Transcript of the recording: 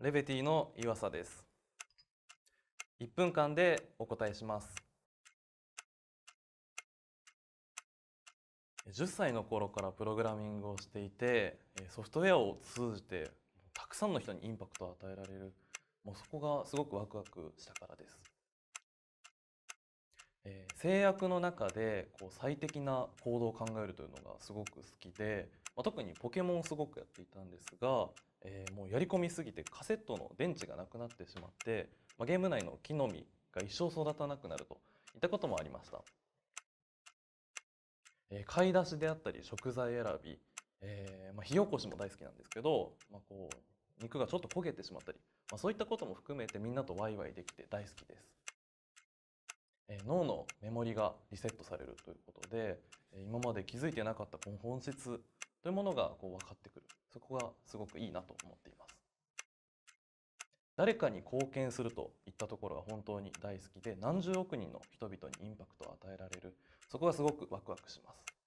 レベティの岩佐です。1分間でお答えします。10歳の頃からプログラミングをしていて、ソフトウェアを通じてたくさんの人にインパクトを与えられる、もうそこがすごくワクワクしたからです。えー、制約の中でこう最適な行動を考えるというのがすごく好きで、まあ、特にポケモンをすごくやっていたんですが、えー、もうやり込みすぎてカセットの電池がなくなってしまって、まあ、ゲーム内の木の実が一生育たなくなるといったこともありました、えー、買い出しであったり食材選び、えーまあ、火起こしも大好きなんですけど、まあ、こう肉がちょっと焦げてしまったり、まあ、そういったことも含めてみんなとワイワイできて大好きですえ脳のメモリがリセットされるということで、え今まで気づいてなかったこの本質というものがこう分かってくるそこがすごくいいなと思っています誰かに貢献するといったところが本当に大好きで何十億人の人々にインパクトを与えられるそこがすごくワクワクします